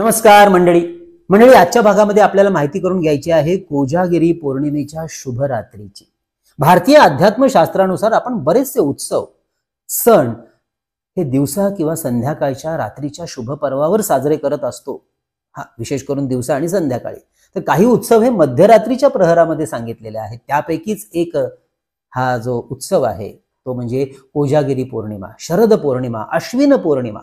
नमस्कार मंडळी मंडळी आजच्या भागामध्ये आपल्याला माहिती करून घ्यायची आहे कोजागिरी पौर्णिमेच्या शुभरात्रीची भारतीय अध्यात्मशास्त्रानुसार आपण बरेचसे उत्सव सण हे दिवसा किंवा संध्याकाळच्या रात्रीच्या शुभ पर्वावर साजरे करत असतो हा विशेष करून दिवसा आणि संध्याकाळी तर काही उत्सव हे मध्यरात्रीच्या प्रहरामध्ये सांगितलेले आहेत त्यापैकीच एक हा जो उत्सव आहे तो म्हणजे कोजागिरी पौर्णिमा शरद पौर्णिमा अश्विन पौर्णिमा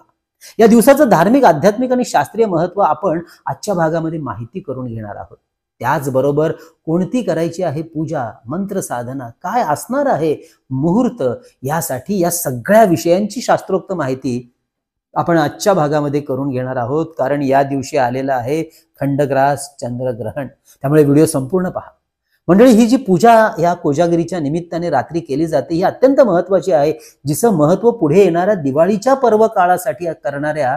या दिवसाचं धार्मिक आध्यात्मिक आणि शास्त्रीय महत्व आपण आजच्या भागामध्ये माहिती करून घेणार आहोत त्याचबरोबर कोणती करायची आहे पूजा मंत्र साधना काय असणार आहे मुहूर्त यासाठी या सगळ्या विषयांची शास्त्रोक्त माहिती आपण आजच्या भागामध्ये करून घेणार आहोत कारण या दिवशी आलेला आहे खंडग्रास चंद्रग्रहण त्यामुळे व्हिडिओ संपूर्ण पहा मंडळी ही जी पूजा या कोजागिरीच्या निमित्ताने रात्री केली जाते ही अत्यंत महत्वाची आहे जिचं महत्व पुढे येणाऱ्या दिवाळीच्या पर्व काळासाठी करणाऱ्या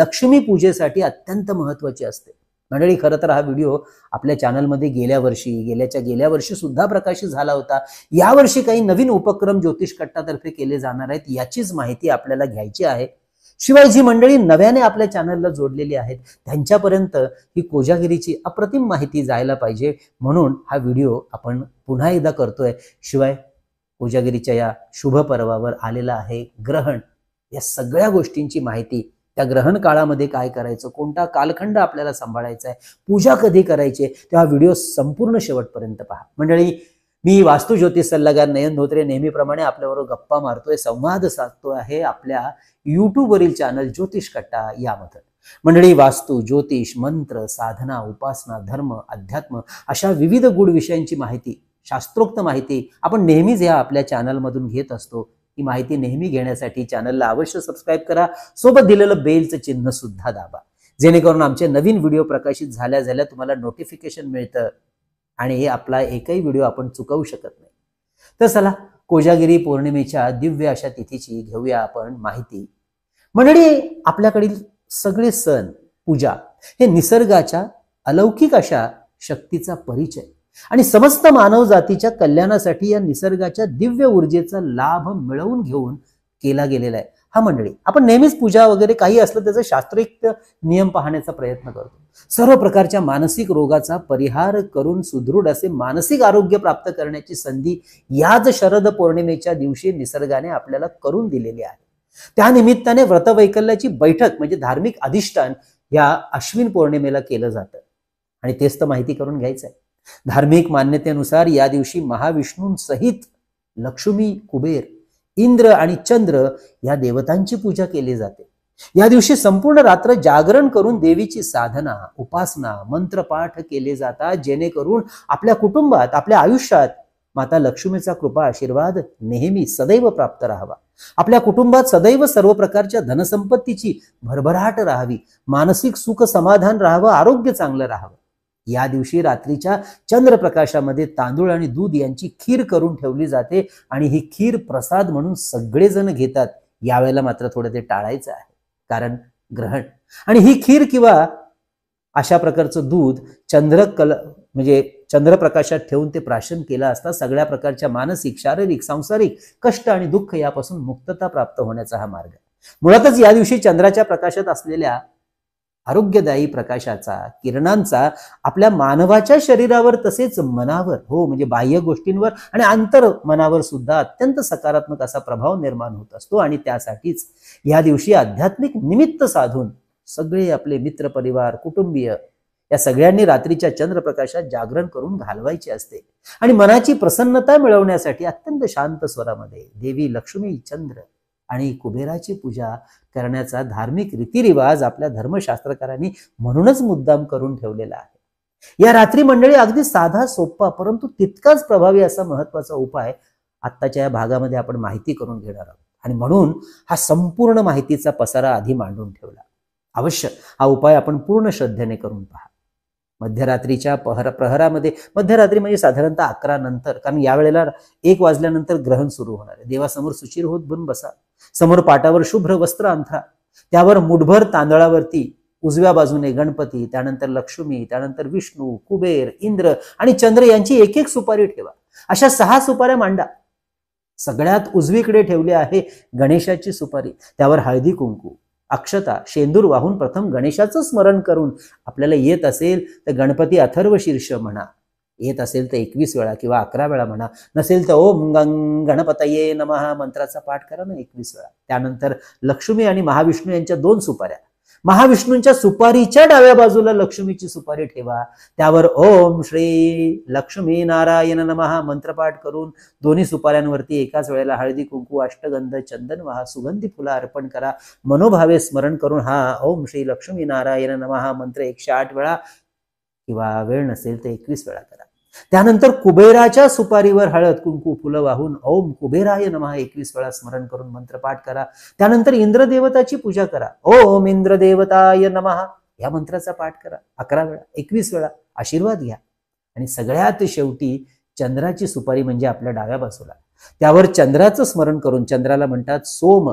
लक्ष्मी पूजेसाठी अत्यंत महत्वाची असते मंडळी खरं तर हा व्हिडिओ आपल्या चॅनलमध्ये गेल्या वर्षी गेल्याच्या गेल्या वर्षी सुद्धा प्रकाशित झाला होता यावर्षी काही नवीन उपक्रम ज्योतिष कट्टातर्फे केले जाणार आहेत याचीच माहिती आपल्याला घ्यायची आहे शिवाय जी मंडळी नव्याने आपल्या चॅनलला जोडलेली आहेत त्यांच्यापर्यंत ही कोजागिरीची अप्रतिम माहिती जायला पाहिजे म्हणून हा व्हिडिओ आपण पुन्हा एकदा करतोय शिवाय कोजागिरीच्या या शुभ पर्वावर आलेला आहे ग्रहण या सगळ्या गोष्टींची माहिती त्या ग्रहण काळामध्ये काय करायचं कोणता कालखंड आपल्याला सांभाळायचा आहे पूजा कधी करायची तेव्हा व्हिडिओ संपूर्ण शेवटपर्यंत पहा मंडळी मी वास्तू ज्योतिष सल्लागार नयन धोत्रे नेहमीप्रमाणे आपल्याबरोबर गप्पा मारतोय संवाद साधतो आहे आपल्या युट्यूबवरील चॅनल ज्योतिष कट्टा यामध्ये मंडळी वास्तू ज्योतिष मंत्र साधना उपासना धर्म अध्यात्म अशा विविध गुड विषयांची माहिती शास्त्रोक्त माहिती आपण नेहमीच या आपल्या चॅनलमधून घेत असतो ही माहिती नेहमी घेण्यासाठी चॅनलला अवश्य सबस्क्राईब करा सोबत दिलेलं बेलचं चिन्ह सुद्धा दाबा जेणेकरून आमचे नवीन व्हिडिओ प्रकाशित झाल्या झाल्या तुम्हाला नोटिफिकेशन मिळतं आणि हे आपला एकही व्हिडिओ आपण चुकवू शकत नाही तर चला कोजागिरी पौर्णिमेच्या दिव्य अशा तिथीची घेऊया आपण माहिती मंडळी आपल्याकडील सगळे सण पूजा हे निसर्गाच्या अलौकिक अशा शक्तीचा परिचय आणि समस्त मानव जातीच्या कल्याणासाठी या निसर्गाच्या दिव्य ऊर्जेचा लाभ मिळवून घेऊन केला गेलेला आहे हा मंडळी आपण नेहमीच पूजा वगैरे काही असलं त्याचं शास्त्रीय नियम पाहण्याचा प्रयत्न करतो सर्व प्रकारच्या मानसिक रोगाचा परिहार करून सुदृढ असे मानसिक आरोग्य प्राप्त करण्याची संधी याच शरद पौर्णिमेच्या दिवशी निसर्गाने आपल्याला करून दिलेली आहे त्या व्रत व्रतवैकल्याची बैठक म्हणजे धार्मिक अधिष्ठान या अश्विन पौर्णिमेला केलं जातं आणि तेच तर माहिती करून घ्यायचं आहे धार्मिक मान्यतेनुसार या दिवशी महाविष्णूंसहित लक्ष्मी कुबेर इंद्र आणि चंद्र या देवतांची पूजा केली जाते या दिवशी संपूर्ण रात्र जागरण करून देवीची साधना उपासना मंत्रपाठ केले जातात जेणेकरून आपल्या कुटुंबात आपल्या आयुष्यात माता लक्ष्मीचा कृपा आशीर्वाद नेहमी सदैव प्राप्त राहावा आपल्या कुटुंबात सदैव सर्व प्रकारच्या धनसंपत्तीची भरभराट राहावी मानसिक सुख समाधान राहावं आरोग्य चांगलं राहावं या दिवशी रात्रीच्या चंद्रप्रकाशामध्ये तांदूळ आणि दूध यांची खीर करून ठेवली जाते आणि ही खीर प्रसाद म्हणून सगळेजण घेतात यावेळेला मात्र थोडं ते टाळायचं आहे कारण ग्रहण आणि ही खीर किंवा अशा प्रकारचं दूध कल म्हणजे चंद्रप्रकाशात ठेवून ते प्राशन केलं असता सगळ्या प्रकारच्या मानसिक शारीरिक सांसारिक कष्ट आणि दुःख यापासून मुक्तता प्राप्त होण्याचा हा मार्ग आहे मुळातच या दिवशी चंद्राच्या प्रकाशात असलेल्या आरोग्यदायी प्रकाशाचा किरणांचा आपल्या मानवाच्या शरीरावर तसेच मनावर हो म्हणजे बाह्य गोष्टींवर आणि आंतर मनावर सुद्धा अत्यंत सकारात्मक असा प्रभाव निर्माण होत असतो आणि त्यासाठीच या दिवशी आध्यात्मिक निमित्त साधून सगळे आपले मित्र परिवार कुटुंबीय या सगळ्यांनी रात्रीच्या चंद्रप्रकाशात जागरण करून घालवायचे असते आणि मनाची प्रसन्नता मिळवण्यासाठी अत्यंत शांत स्वरामध्ये देवी लक्ष्मी चंद्र आणि कुबेराची पूजा करण्याचा धार्मिक रीतिरिवाज आपल्या धर्मशास्त्रकारांनी म्हणूनच मुद्दाम करून ठेवलेला आहे या रात्री मंडळी अगदी साधा सोपा परंतु तितकाच प्रभावी असा महत्वाचा उपाय आत्ताच्या या भागामध्ये आपण माहिती करून घेणार आहोत आणि म्हणून हा संपूर्ण माहितीचा पसारा आधी मांडून ठेवला अवश्य हा उपाय आपण पूर्ण श्रद्धेने करून पहा मध्यरात्रीच्या पहरा प्रहरामध्ये मध्यरात्री म्हणजे साधारणतः अकरा नंतर कारण यावेळेला एक वाजल्यानंतर ग्रहण सुरू होणार आहे देवासमोर सुशीर होत बनून बसा समोर पाटावर शुभ्र वस्त्र अंथरा त्यावर मुठभर तांदळावरती उजव्या बाजूने गणपती त्यानंतर लक्ष्मी त्यानंतर विष्णू कुबेर इंद्र आणि चंद्र यांची एक एक सुपारी ठेवा अशा सहा सुपाऱ्या मांडा सगळ्यात उजवीकडे ठेवले आहे गणेशाची सुपारी त्यावर हळदी कुंकू अक्षता शेंदूर वाहून प्रथम गणेशाचं स्मरण करून आपल्याला येत असेल तर गणपती अथर्व शीर्ष म्हणा येत असेल तर एकवीस वेळा किंवा अकरा वेळा म्हणा नसेल तर ओम गंग गणपतये नम मंत्राचा पाठ करा ना एकवीस वेळा त्यानंतर लक्ष्मी आणि महाविष्णू यांच्या दोन सुपाऱ्या महाविष्णूंच्या सुपारीच्या डाव्या बाजूला लक्ष्मीची सुपारी ठेवा त्यावर ओम श्री लक्ष्मी नारायण नम मंत्र मंत्रपाठ करून दोन्ही सुपाऱ्यांवरती एकाच वेळेला हळदी कुंकू अष्टगंध चंदन वहा सुगंधी फुला अर्पण करा मनोभावे स्मरण करून हा ओम श्री लक्ष्मी नारायण नमः मंत्र एकशे आठ वेळा किंवा वेळ नसेल तर एकवीस वेळा करा त्यानंतर कुबेराच्या सुपारीवर हळद कुंकू फुलं वाहून ओम कुबेराय नमः एकवीस वेळा स्मरण करून मंत्र पाठ करा त्यानंतर इंद्रदेवताची पूजा करा ओम इंद्रदेवताय नमः या मंत्राचा पाठ करा अकरा वेळा एकवीस वेळा आशीर्वाद घ्या आणि सगळ्यात शेवटी चंद्राची सुपारी म्हणजे आपल्या डाव्या बाजूला त्यावर चंद्राचं स्मरण करून चंद्राला म्हणतात सोम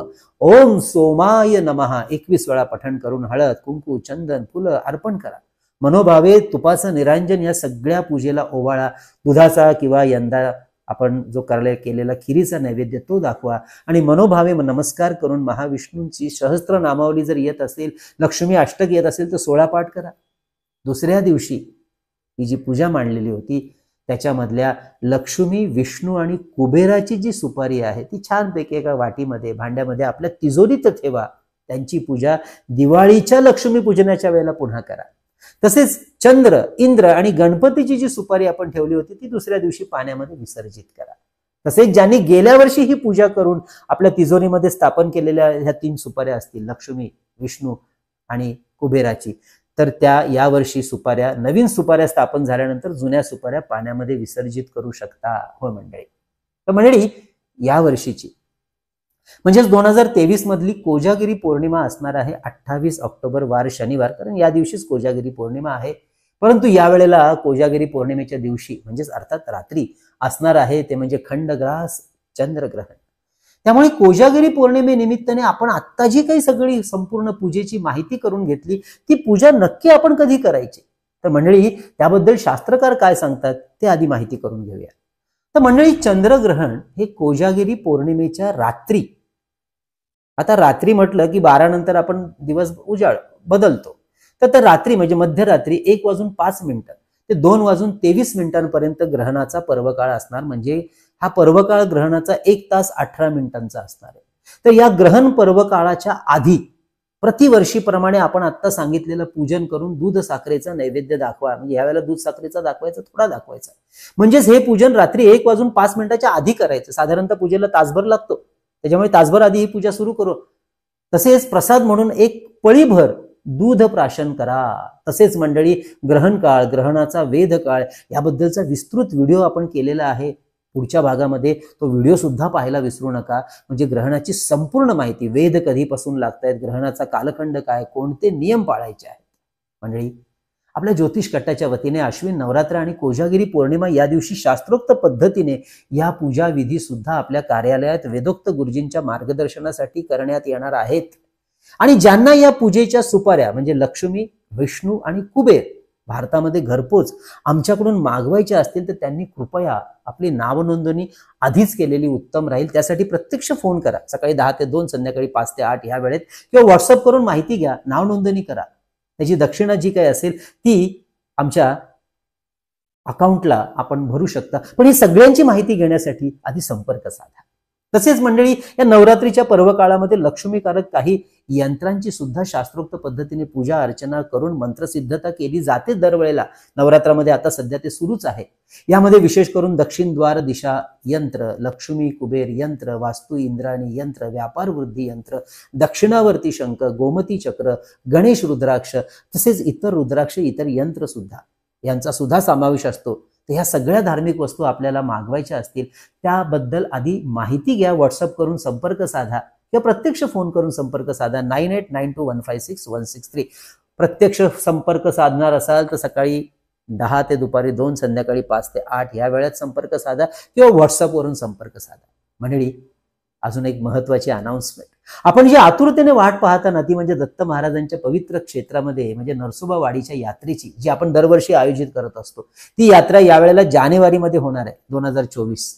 ओम सोमाय नमः एकवीस वेळा पठण करून हळद कुंकू चंदन फुलं अर्पण करा मनोभावे तुपाचं निरांजन या सगळ्या पूजेला ओवाळा दुधाचा किंवा यंदा आपण जो करले केलेला खिरीचा नैवेद्य तो दाखवा आणि मनोभावे नमस्कार करून महाविष्णूंची सहस्त्र नामावली जर येत असेल लक्ष्मी अष्टक येत असेल तर सोळा पाठ करा दुसऱ्या दिवशी ही जी पूजा मांडलेली होती त्याच्यामधल्या लक्ष्मी विष्णू आणि कुबेराची जी सुपारी आहे ती छानपैकी एका वाटीमध्ये भांड्यामध्ये आपल्या तिजोरीत ठेवा त्यांची पूजा दिवाळीच्या लक्ष्मी पूजनाच्या वेळेला पुन्हा करा तसेच चंद्र इंद्र आणि गणपतीची जी सुपारी आपण ठेवली होती ती दुसऱ्या दिवशी पाण्यामध्ये विसर्जित करा तसेच ज्यांनी गेल्या वर्षी ही पूजा करून आपल्या तिजोरीमध्ये स्थापन केलेल्या ह्या तीन सुपाऱ्या असतील लक्ष्मी विष्णू आणि कुबेराची तर त्या या वर्षी सुपाऱ्या नवीन सुपाऱ्या स्थापन झाल्यानंतर जुन्या सुपाऱ्या पाण्यामध्ये विसर्जित करू शकता हो मंडळी तर मंडळी वर्षीची म्हणजेच दोन हजार तेवीस मधली कोजागिरी पौर्णिमा असणार आहे अठ्ठावीस ऑक्टोबर वार शनिवार कारण या दिवशीच कोजागिरी पौर्णिमा आहे परंतु यावेळेला कोजागिरी पौर्णिमेच्या दिवशी म्हणजेच अर्थात रात्री असणार आहे ते म्हणजे खंडग्रास चंद्रग्रहण त्यामुळे कोजागिरी पौर्णिमेनिमित्ताने आपण आत्ता जी काही सगळी संपूर्ण पूजेची माहिती करून घेतली ती पूजा नक्की आपण कधी करायची तर मंडळी त्याबद्दल शास्त्रकार काय सांगतात ते आधी माहिती करून घेऊया तर मंडळी चंद्रग्रहण हे कोजागिरी पौर्णिमेच्या रात्री आता रात्री म्हटलं की बारा नंतर आपण दिवस उजाळ बदलतो तर तर रात्री म्हणजे मध्यरात्री एक वाजून पाच मिनिटं ते दोन वाजून तेवीस मिनिटांपर्यंत ग्रहणाचा पर्वकाळ असणार म्हणजे हा पर्वकाळ ग्रहणाचा एक तास अठरा मिनिटांचा असणार आहे तर या ग्रहण पर्वकाळाच्या आधी प्रतिवर्षीप्रमाणे आपण आत्ता सांगितलेलं पूजन करून दूध साखरेचा नैवेद्य दाखवा म्हणजे ह्यावेळेला दूध साखरेचा दाखवायचा थोडा दाखवायचा म्हणजेच हे पूजन रात्री एक वाजून पाच मिनिटाच्या आधी करायचं साधारणतः पूजेला तासभर लागतो त्याच्यामुळे तासभर आधी ही पूजा सुरू करू तसेच प्रसाद म्हणून एक पळीभर दूध प्राशन करा तसेच मंडळी ग्रहण काळ ग्रहणाचा वेध काळ याबद्दलचा विस्तृत व्हिडिओ आपण केलेला आहे पुढच्या भागामध्ये तो व्हिडिओ सुद्धा पाहायला विसरू नका म्हणजे ग्रहणाची संपूर्ण माहिती वेद कधीपासून आहेत ग्रहणाचा कालखंड काय कोणते नियम पाळायचे आहेत मंडळी आपल्या ज्योतिष कट्टाच्या वतीने अश्विन नवरात्र आणि कोजागिरी पौर्णिमा या दिवशी शास्त्रोक्त पद्धतीने या पूजा विधी सुद्धा आपल्या कार्यालयात वेदोक्त गुरुजींच्या मार्गदर्शनासाठी करण्यात येणार आहेत आणि ज्यांना या पूजेच्या सुपाऱ्या म्हणजे लक्ष्मी विष्णू आणि कुबेर भारतामध्ये घरपोच आमच्याकडून मागवायचे असतील तर त्यांनी कृपया आपली नाव नोंदणी आधीच केलेली उत्तम राहील त्यासाठी प्रत्यक्ष फोन करा सकाळी दहा ते दोन संध्याकाळी पाच ते आठ या वेळेत किंवा व्हॉट्सअप करून माहिती घ्या नाव नोंदणी करा त्याची दक्षिणा जी काही असेल ती आमच्या अकाउंटला आपण भरू शकता पण ही सगळ्यांची माहिती घेण्यासाठी आधी संपर्क साधा तसेच मंडळी या नवरात्रीच्या पर्व काळामध्ये लक्ष्मीकारक काही यंत्रांची सुद्धा शास्त्रोक्त पद्धतीने पूजा अर्चना करून मंत्रसिद्धता केली जाते दरवेळेला नवरात्रामध्ये आता सध्या ते सुरूच आहे यामध्ये विशेष करून दक्षिण द्वार दिशा यंत्र लक्ष्मी कुबेर यंत्र वास्तू इंद्राणी यंत्र व्यापार वृद्धी यंत्र दक्षिणावर्ती शंख गोमती चक्र गणेश रुद्राक्ष तसेच इतर रुद्राक्ष इतर यंत्र सुद्धा यांचा सुद्धा समावेश असतो तर ह्या सगळ्या धार्मिक वस्तू आपल्याला मागवायच्या असतील त्याबद्दल आधी माहिती घ्या व्हॉट्सअप करून संपर्क साधा किंवा प्रत्यक्ष फोन करून संपर्क साधा nine eight nine two one five six one six three प्रत्यक्ष संपर्क साधणार असाल तर सकाळी दहा ते दुपारी दोन संध्याकाळी पाच ते आठ या वेळेत संपर्क साधा किंवा व्हॉट्सअपवरून संपर्क साधा मंडळी अजून एक महत्वाची अनाउन्समेंट आपण जी आतुरतेने वाट पाहताना ती म्हणजे दत्त महाराजांच्या पवित्र क्षेत्रामध्ये म्हणजे नरसोबा वाडीच्या यात्रेची जी आपण दरवर्षी आयोजित करत असतो ती यात्रा यावेळेला जानेवारीमध्ये होणार आहे दोन हजार चोवीस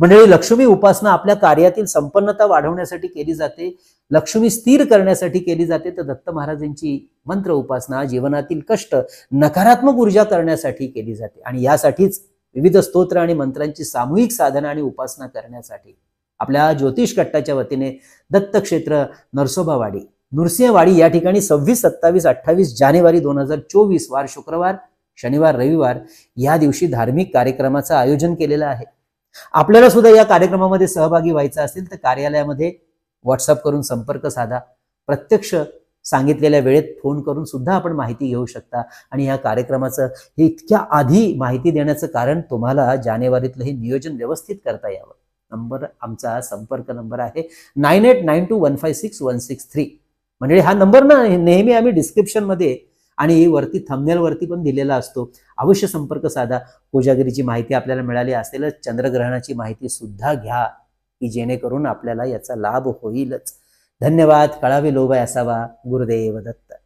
मंडळी लक्ष्मी उपासना आपल्या कार्यातील संपन्नता वाढवण्यासाठी केली जाते लक्ष्मी स्थिर करण्यासाठी केली जाते तर दत्त महाराजांची मंत्र उपासना जीवनातील कष्ट नकारात्मक ऊर्जा करण्यासाठी केली जाते आणि यासाठीच विविध स्तोत्र आणि मंत्रांची सामूहिक साधना आणि उपासना करण्यासाठी आपल्या ज्योतिष कट्टाच्या वतीने दत्तक्षेत्र नरसोबावाडी नृसिंहवाडी या ठिकाणी सव्वीस सत्तावीस अठ्ठावीस जानेवारी दोन हजार चोवीस वार शुक्रवार शनिवार रविवार या दिवशी धार्मिक कार्यक्रमाचं आयोजन केलेलं आहे आपल्याला सुद्धा या कार्यक्रमामध्ये सहभागी व्हायचं असेल तर कार्यालयामध्ये व्हॉट्सअप करून संपर्क साधा प्रत्यक्ष सांगितलेल्या वेळेत फोन करून सुद्धा आपण माहिती घेऊ शकता आणि ह्या कार्यक्रमाचं हे इतक्या आधी माहिती देण्याचं कारण तुम्हाला जानेवारीतलं हे नियोजन व्यवस्थित करता यावं नंबर आमचा संपर्क नंबर आहे nine eight nine two one five six one six three म्हणजे हा नंबर ना नेहमी आम्ही डिस्क्रिप्शनमध्ये आणि वरती वरती पण दिलेला असतो अवश्य संपर्क साधा पूजागिरीची माहिती आपल्याला मिळाली असेलच चंद्रग्रहणाची माहिती सुद्धा घ्या की जेणेकरून आपल्याला याचा लाभ होईलच धन्यवाद कळावे लोभय असावा गुरुदेव दत्त